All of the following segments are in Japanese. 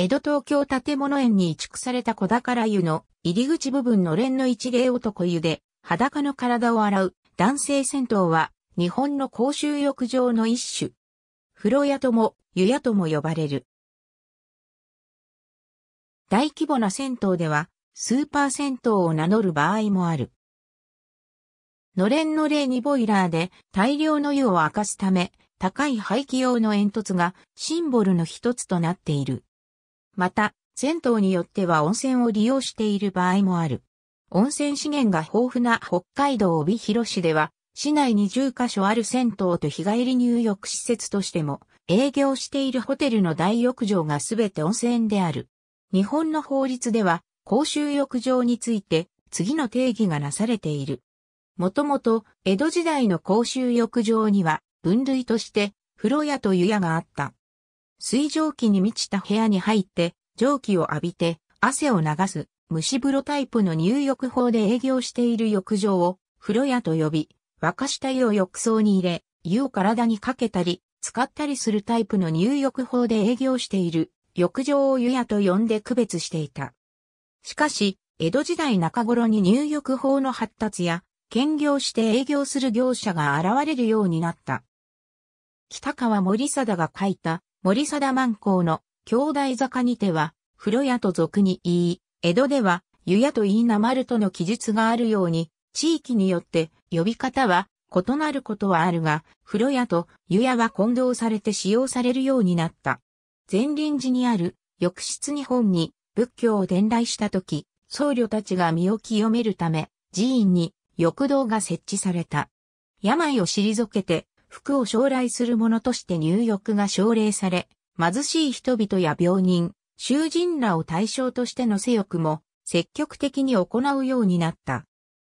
江戸東京建物園に移築された小宝湯の入り口部分の連の一例男湯で裸の体を洗う男性銭湯は日本の公衆浴場の一種。風呂屋とも湯屋とも呼ばれる。大規模な銭湯ではスーパー銭湯を名乗る場合もある。のれんの例にボイラーで大量の湯を沸かすため、高い排気用の煙突がシンボルの一つとなっている。また、銭湯によっては温泉を利用している場合もある。温泉資源が豊富な北海道帯広市では、市内に10カ所ある銭湯と日帰り入浴施設としても、営業しているホテルの大浴場がすべて温泉である。日本の法律では、公衆浴場について、次の定義がなされている。もともと、江戸時代の公衆浴場には、分類として、風呂屋と湯屋があった。水蒸気に満ちた部屋に入って、蒸気を浴びて汗を流す蒸し風呂タイプの入浴法で営業している浴場を風呂屋と呼び、沸かした湯を浴槽に入れ、湯を体にかけたり、使ったりするタイプの入浴法で営業している浴場を湯屋と呼んで区別していた。しかし、江戸時代中頃に入浴法の発達や、兼業して営業する業者が現れるようになった。北川森貞が書いた森貞万光の兄弟坂にては、風呂屋と俗に言い、江戸では、湯屋と言いなまるとの記述があるように、地域によって呼び方は異なることはあるが、風呂屋と湯屋は混同されて使用されるようになった。前輪寺にある浴室日本に仏教を伝来した時、僧侶たちが身を清めるため、寺院に浴堂が設置された。病を退けて、服を将来するものとして入浴が奨励され、貧しい人々や病人、囚人らを対象としての性欲も積極的に行うようになった。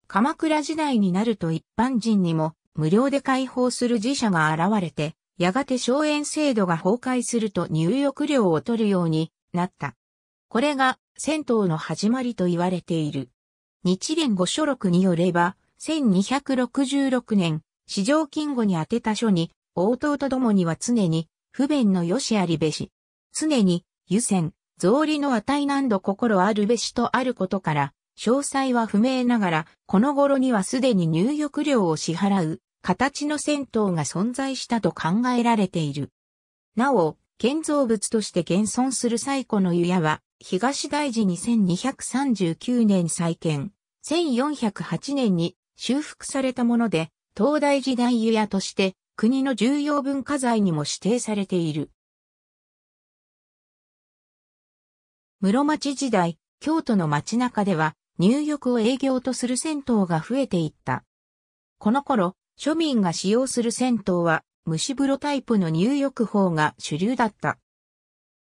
鎌倉時代になると一般人にも無料で開放する自社が現れて、やがて荘園制度が崩壊すると入浴料を取るようになった。これが銭湯の始まりと言われている。日蓮五書録によれば、1266年、市場金吾に宛てた書に、応答とともには常に不便のよしありべし。常に、湯船、草履の値難度心あるべしとあることから、詳細は不明ながら、この頃にはすでに入浴料を支払う、形の銭湯が存在したと考えられている。なお、建造物として現存する最古の湯屋は、東大寺に1239年再建、1408年に修復されたもので、東大時代湯屋として国の重要文化財にも指定されている。室町時代、京都の街中では入浴を営業とする銭湯が増えていった。この頃、庶民が使用する銭湯は蒸し風呂タイプの入浴法が主流だった。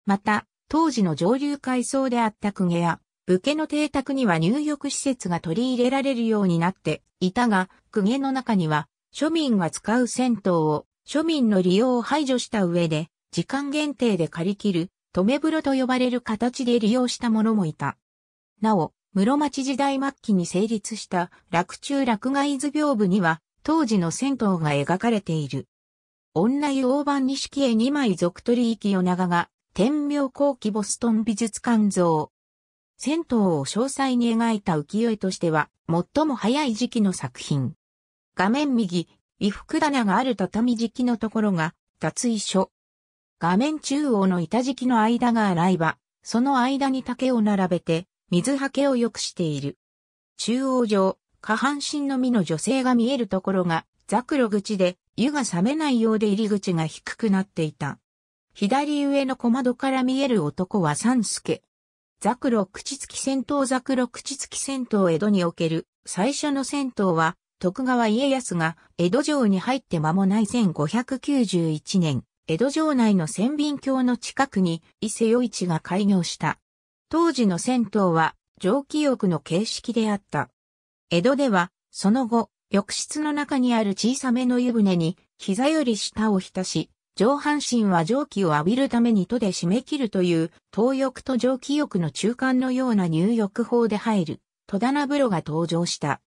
また、当時の上流階層であった公家や、武家の邸宅には入浴施設が取り入れられるようになっていたが、公家の中には庶民が使う銭湯を庶民の利用を排除した上で、時間限定で借り切る、止め風呂と呼ばれる形で利用した者もいた。なお、室町時代末期に成立した落中落外図屏風には、当時の銭湯が描かれている。女湯大判錦絵二枚続取域夜長が、天明後期ボストン美術館像。銭湯を詳細に描いた浮世絵としては、最も早い時期の作品。画面右、衣服棚がある畳敷きのところが、脱衣所。画面中央の板敷きの間が洗い場、その間に竹を並べて、水はけを良くしている。中央上、下半身のみの女性が見えるところが、ザクロ口で、湯が冷めないようで入り口が低くなっていた。左上の小窓から見える男は三助。ザクロ口付き戦闘ザクロ口付き戦闘江戸における最初の戦闘は徳川家康が江戸城に入って間もない1591年、江戸城内の千便橋の近くに伊勢与一が開業した。当時の銭湯は蒸気浴の形式であった。江戸では、その後、浴室の中にある小さめの湯船に膝より下を浸し、上半身は蒸気を浴びるために戸で締め切るという、東浴と蒸気浴の中間のような入浴法で入る、戸棚風呂が登場した。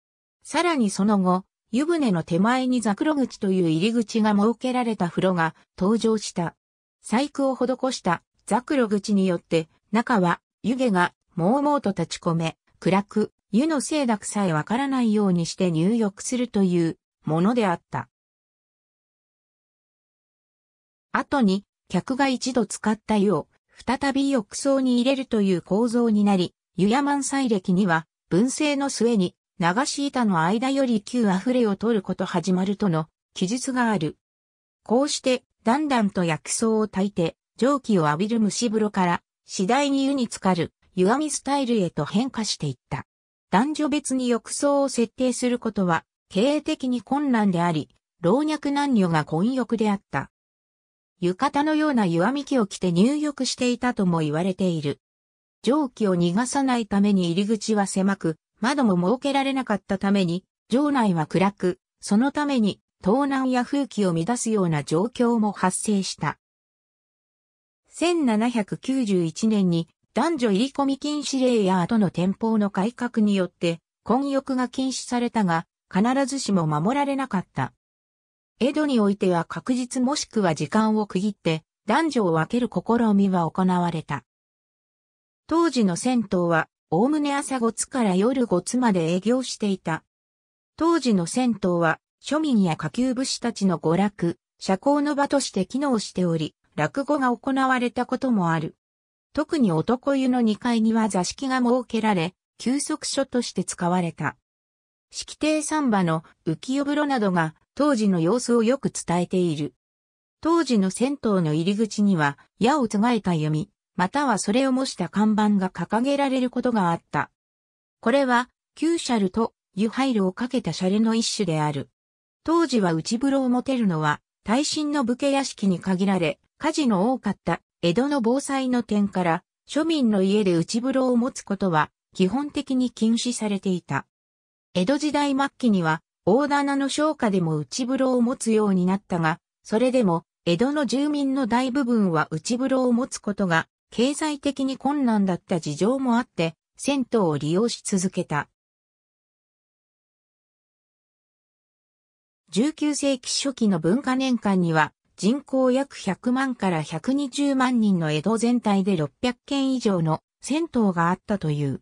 さらにその後、湯船の手前にザクロ口という入り口が設けられた風呂が登場した。細工を施したザクロ口によって、中は湯気がもうもうと立ち込め、暗く、湯の清濁さえわからないようにして入浴するというものであった。後に、客が一度使った湯を再び浴槽に入れるという構造になり、湯山満載歴には文政の末に流し板の間より旧溢れを取ること始まるとの記述がある。こうして、だんだんと薬草を焚いて、蒸気を浴びる蒸し風呂から、次第に湯に浸かる、湯浴みスタイルへと変化していった。男女別に浴槽を設定することは、経営的に困難であり、老若男女が混浴であった。浴衣のような湯浴み機を着て入浴していたとも言われている。蒸気を逃がさないために入り口は狭く、窓も設けられなかったために、城内は暗く、そのために盗難や風紀を乱すような状況も発生した。1791年に男女入り込み禁止レイヤーとの店舗の改革によって、混浴が禁止されたが、必ずしも守られなかった。江戸においては確実もしくは時間を区切って、男女を分ける試みは行われた。当時の銭湯はおおむね朝ごつから夜ごつまで営業していた。当時の銭湯は、庶民や下級武士たちの娯楽、社交の場として機能しており、落語が行われたこともある。特に男湯の2階には座敷が設けられ、休息所として使われた。式亭三馬の浮世風呂などが当時の様子をよく伝えている。当時の銭湯の入り口には矢をつがえた弓、またはそれを模した看板が掲げられることがあった。これは、旧シャルとユハイルをかけたシャレの一種である。当時は内風呂を持てるのは、耐震の武家屋敷に限られ、火事の多かった江戸の防災の点から、庶民の家で内風呂を持つことは、基本的に禁止されていた。江戸時代末期には、大棚の商家でも内風呂を持つようになったが、それでも、江戸の住民の大部分は内風呂を持つことが経済的に困難だった事情もあって、銭湯を利用し続けた。19世紀初期の文化年間には、人口約100万から120万人の江戸全体で600件以上の銭湯があったという。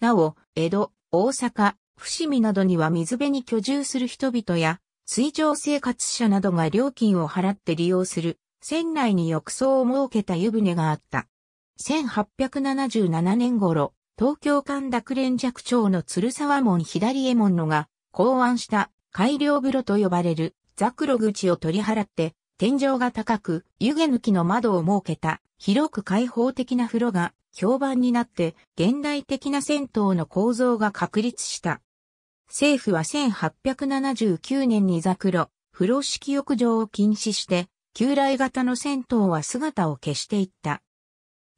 なお、江戸、大阪、伏見などには水辺に居住する人々や、水上生活者などが料金を払って利用する船内に浴槽を設けた湯船があった。1877年頃、東京神田連着町の鶴沢門左衛門のが考案した改良風呂と呼ばれるザクロ口を取り払って天井が高く湯気抜きの窓を設けた広く開放的な風呂が評判になって現代的な銭湯の構造が確立した。政府は1879年にザクロ、風呂式浴場を禁止して旧来型の銭湯は姿を消していった。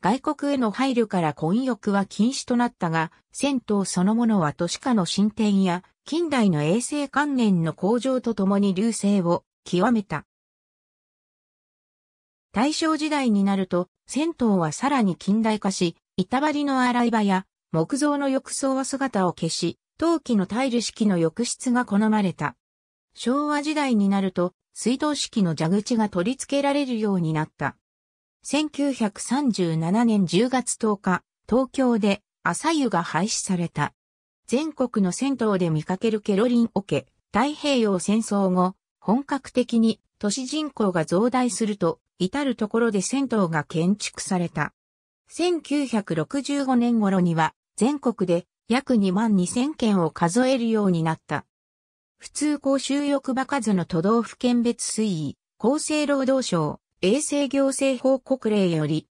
外国への配慮から混浴は禁止となったが、銭湯そのものは都市化の進展や近代の衛生観念の向上とともに流星を極めた。大正時代になると、銭湯はさらに近代化し、板張りの洗い場や木造の浴槽は姿を消し、陶器のタイル式の浴室が好まれた。昭和時代になると、水道式の蛇口が取り付けられるようになった。1937年10月10日、東京で朝湯が廃止された。全国の銭湯で見かけるケロリン桶、太平洋戦争後、本格的に都市人口が増大すると、至るところで銭湯が建築された。1965年頃には、全国で約2万2000件を数えるようになった。普通公衆欲場数の都道府県別推移、厚生労働省、衛生行政報告令より、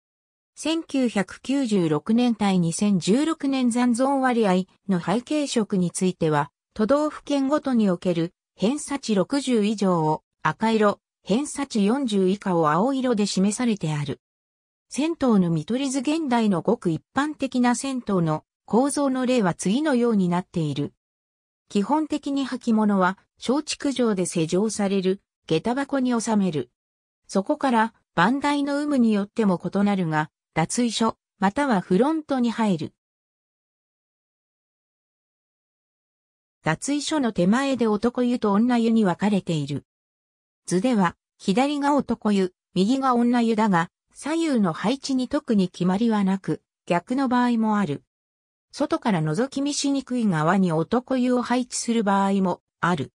1996年対2016年残存割合の背景色については、都道府県ごとにおける偏差値60以上を赤色、偏差値40以下を青色で示されてある。銭湯の見取り図現代のごく一般的な銭湯の構造の例は次のようになっている。基本的に履物は、小畜城で施錠される、下駄箱に収める。そこから、番台の有無によっても異なるが、脱衣所、またはフロントに入る。脱衣所の手前で男湯と女湯に分かれている。図では、左が男湯、右が女湯だが、左右の配置に特に決まりはなく、逆の場合もある。外から覗き見しにくい側に男湯を配置する場合もある。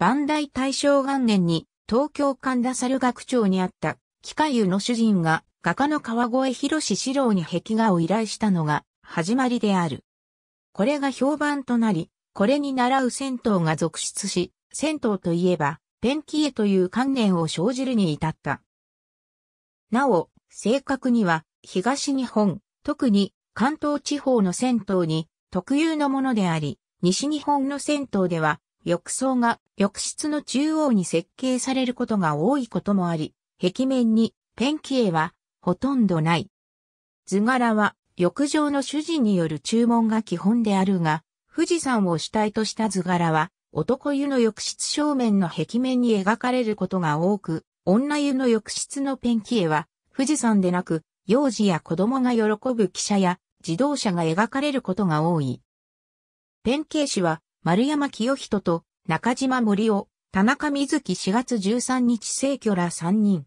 万代大正元年に東京神田猿学長にあった機械湯の主人が画家の川越広志郎に壁画を依頼したのが始まりである。これが評判となり、これに倣う銭湯が続出し、銭湯といえばペンキ絵という観念を生じるに至った。なお、正確には東日本、特に関東地方の銭湯に特有のものであり、西日本の銭湯では浴槽が浴室の中央に設計されることが多いこともあり、壁面にペンキ絵はほとんどない。図柄は浴場の主人による注文が基本であるが、富士山を主体とした図柄は男湯の浴室正面の壁面に描かれることが多く、女湯の浴室のペンキ絵は富士山でなく幼児や子供が喜ぶ汽車や自動車が描かれることが多い。ペンケイ氏は丸山清人と中島森夫、田中瑞希4月13日生居ら3人。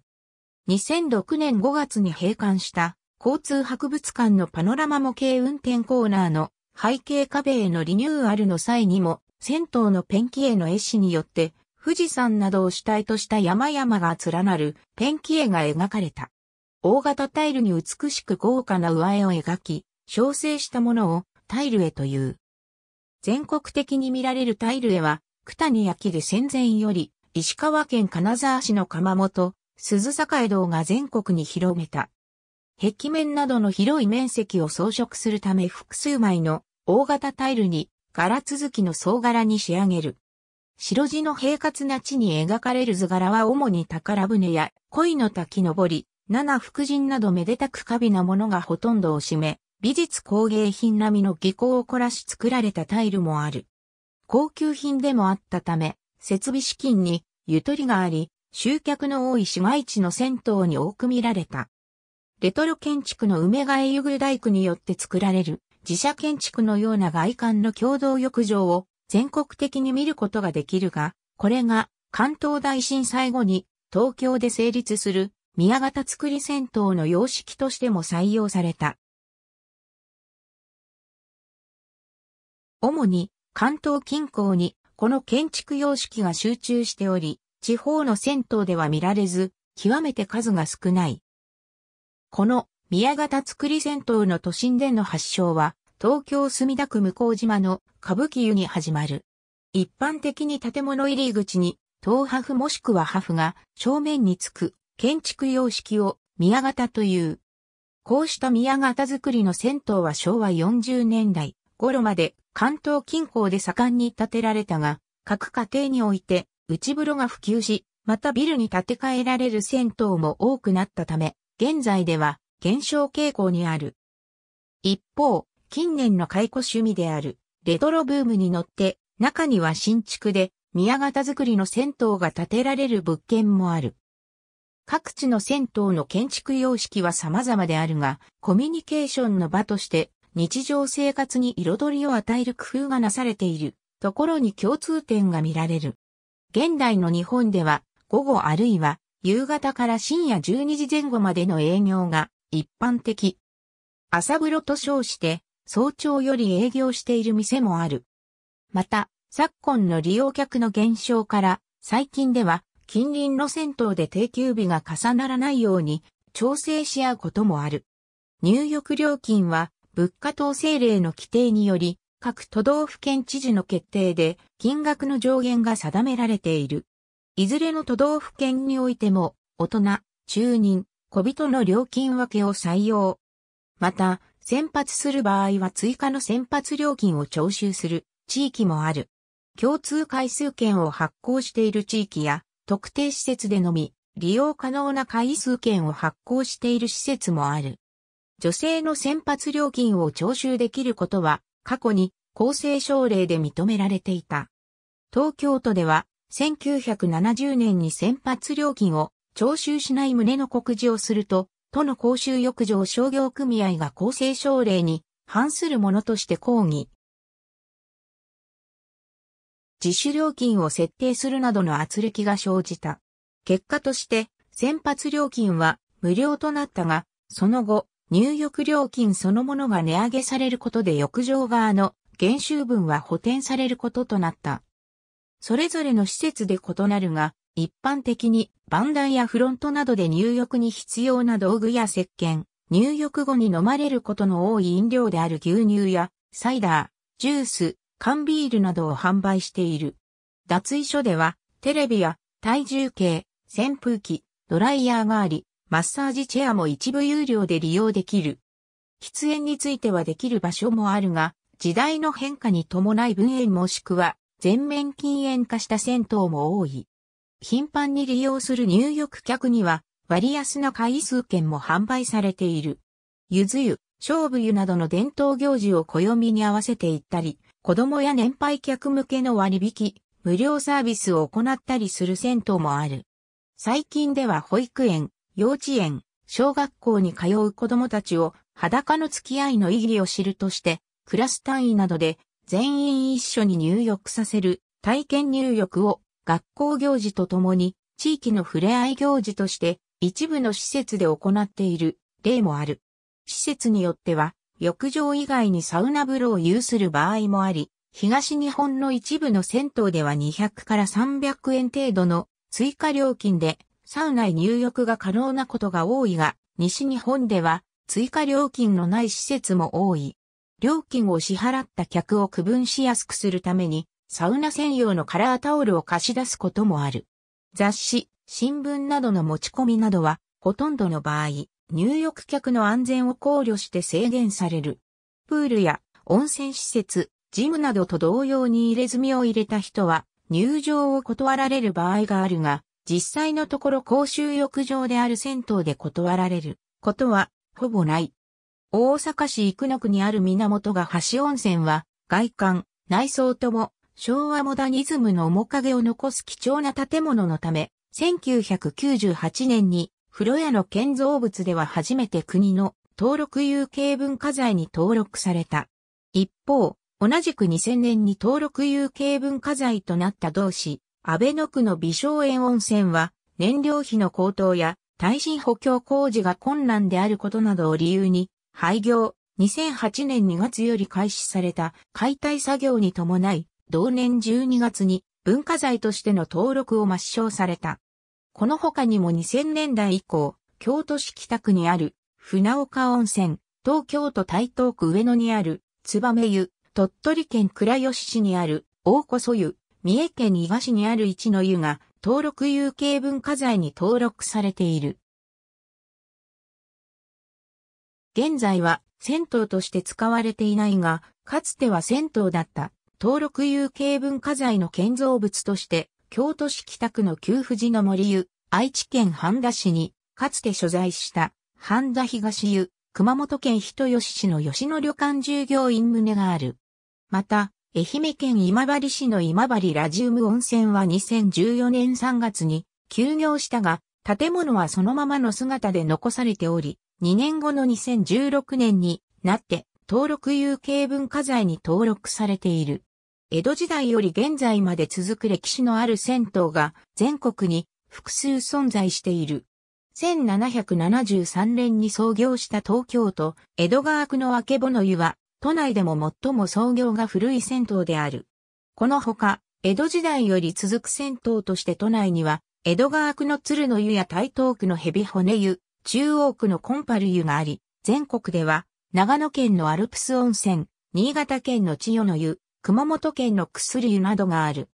2006年5月に閉館した交通博物館のパノラマ模型運転コーナーの背景壁へのリニューアルの際にも、銭湯のペンキ絵の絵師によって富士山などを主体とした山々が連なるペンキ絵が描かれた。大型タイルに美しく豪華な上絵を描き、調整したものをタイル絵という。全国的に見られるタイル絵は、九谷焼で戦前より、石川県金沢市の窯元、鈴栄堂が全国に広めた。壁面などの広い面積を装飾するため複数枚の大型タイルに柄続きの総柄に仕上げる。白地の平滑な地に描かれる図柄は主に宝船や恋の滝登り、七福神などめでたく華美なものがほとんどを占め、美術工芸品並みの技巧を凝らし作られたタイルもある。高級品でもあったため、設備資金にゆとりがあり、集客の多い市街地の銭湯に多く見られた。レトロ建築の梅ヶ江湯具大工によって作られる自社建築のような外観の共同浴場を全国的に見ることができるが、これが関東大震災後に東京で成立する宮形造り銭湯の様式としても採用された。主に関東近郊にこの建築様式が集中しており、地方の銭湯では見られず、極めて数が少ない。この宮形造り銭湯の都心での発祥は、東京墨田区向島の歌舞伎湯に始まる。一般的に建物入り口に、東破風もしくは破風が正面につく建築様式を宮型という。こうした宮型作りの銭湯は昭和40年代頃まで関東近郊で盛んに建てられたが、各家庭において内風呂が普及し、またビルに建て替えられる銭湯も多くなったため、現在では減少傾向にある。一方、近年の解雇趣味であるレトロブームに乗って、中には新築で宮型作りの銭湯が建てられる物件もある。各地の銭湯の建築様式は様々であるが、コミュニケーションの場として日常生活に彩りを与える工夫がなされているところに共通点が見られる。現代の日本では午後あるいは夕方から深夜12時前後までの営業が一般的。朝風呂と称して早朝より営業している店もある。また、昨今の利用客の減少から最近では近隣路線等で定休日が重ならないように調整し合うこともある。入浴料金は物価統制令の規定により各都道府県知事の決定で金額の上限が定められている。いずれの都道府県においても大人、中人、小人の料金分けを採用。また、先発する場合は追加の先発料金を徴収する地域もある。共通回数券を発行している地域や特定施設でのみ、利用可能な回数券を発行している施設もある。女性の先発料金を徴収できることは、過去に厚生省令で認められていた。東京都では、1970年に先発料金を徴収しない旨の告示をすると、都の公衆浴場商業組合が厚生省令に反するものとして抗議。自主料金を設定するなどの圧力が生じた。結果として、先発料金は無料となったが、その後、入浴料金そのものが値上げされることで浴場側の減収分は補填されることとなった。それぞれの施設で異なるが、一般的にバンダイやフロントなどで入浴に必要な道具や石鹸、入浴後に飲まれることの多い飲料である牛乳やサイダー、ジュース、缶ビールなどを販売している。脱衣所では、テレビや体重計、扇風機、ドライヤーがあり、マッサージチェアも一部有料で利用できる。喫煙についてはできる場所もあるが、時代の変化に伴い分煙もしくは全面禁煙化した銭湯も多い。頻繁に利用する入浴客には割安な回数券も販売されている。ゆず湯、勝負湯などの伝統行事を暦に合わせていったり、子供や年配客向けの割引、無料サービスを行ったりする銭湯もある。最近では保育園、幼稚園、小学校に通う子供たちを裸の付き合いの意義を知るとして、クラス単位などで全員一緒に入浴させる体験入浴を学校行事とともに地域の触れ合い行事として一部の施設で行っている例もある。施設によっては浴場以外にサウナ風呂を有する場合もあり、東日本の一部の銭湯では200から300円程度の追加料金でサウナへ入浴が可能なことが多いが、西日本では追加料金のない施設も多い。料金を支払った客を区分しやすくするために、サウナ専用のカラータオルを貸し出すこともある。雑誌、新聞などの持ち込みなどは、ほとんどの場合、入浴客の安全を考慮して制限される。プールや温泉施設、ジムなどと同様に入れ墨を入れた人は入場を断られる場合があるが、実際のところ公衆浴場である銭湯で断られることはほぼない。大阪市生野区にある源が橋温泉は外観、内装とも昭和モダニズムの面影を残す貴重な建物のため、1998年に風呂屋の建造物では初めて国の登録有形文化財に登録された。一方、同じく2000年に登録有形文化財となった同市、安倍野区の美少園温泉は、燃料費の高騰や耐震補強工事が困難であることなどを理由に、廃業、2008年2月より開始された解体作業に伴い、同年12月に文化財としての登録を抹消された。この他にも2000年代以降、京都市北区にある船岡温泉、東京都台東区上野にある燕湯、鳥取県倉吉市にある大古蘇湯、三重県伊賀市にある一の湯が登録有形文化財に登録されている。現在は銭湯として使われていないが、かつては銭湯だった登録有形文化財の建造物として京都市北区の旧富士の森湯、愛知県半田市に、かつて所在した、半田東湯、熊本県人吉市の吉野旅館従業員棟がある。また、愛媛県今治市の今治ラジウム温泉は2014年3月に休業したが、建物はそのままの姿で残されており、2年後の2016年になって登録有形文化財に登録されている。江戸時代より現在まで続く歴史のある銭湯が全国に複数存在している。1773年に創業した東京都江戸川区のあけぼの湯は都内でも最も創業が古い銭湯である。このほか、江戸時代より続く銭湯として都内には、江戸川区の鶴の湯や台東区の蛇骨湯、中央区のコンパル湯があり、全国では、長野県のアルプス温泉、新潟県の千代の湯、熊本県の薬湯などがある。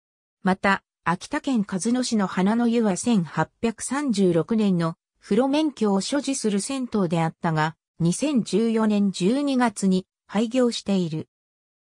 また、秋田県鹿角市の花の湯は1836年の風呂免許を所持する銭湯であったが、2014年12月に廃業している。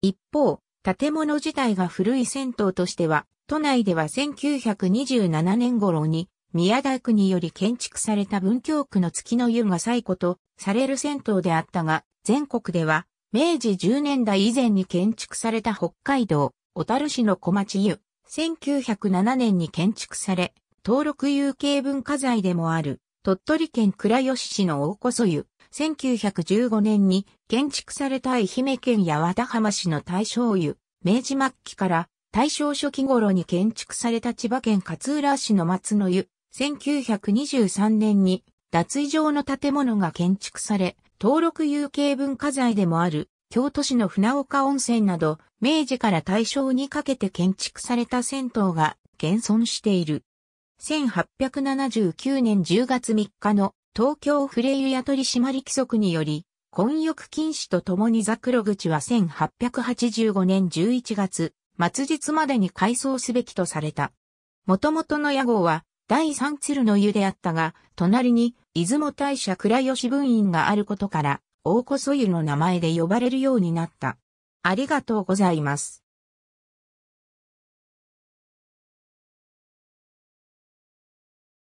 一方、建物自体が古い銭湯としては、都内では1927年頃に、宮大工により建築された文京区の月の湯が最古とされる銭湯であったが、全国では明治10年代以前に建築された北海道小樽市の小町湯。1907年に建築され、登録有形文化財でもある、鳥取県倉吉市の大こそ湯。1915年に建築された愛媛県八幡浜市の大正湯。明治末期から大正初期頃に建築された千葉県勝浦市の松の湯。1923年に脱衣場の建物が建築され、登録有形文化財でもある京都市の船岡温泉など、明治から大正にかけて建築された銭湯が現存している。1879年10月3日の東京フレイユや取締規則により、混浴禁止とともにザクロ口は1885年11月、末日までに改装すべきとされた。元々の屋号は第三鶴の湯であったが、隣に出雲大社倉吉分院があることから、大こそ湯の名前で呼ばれるようになった。ありがとうございます。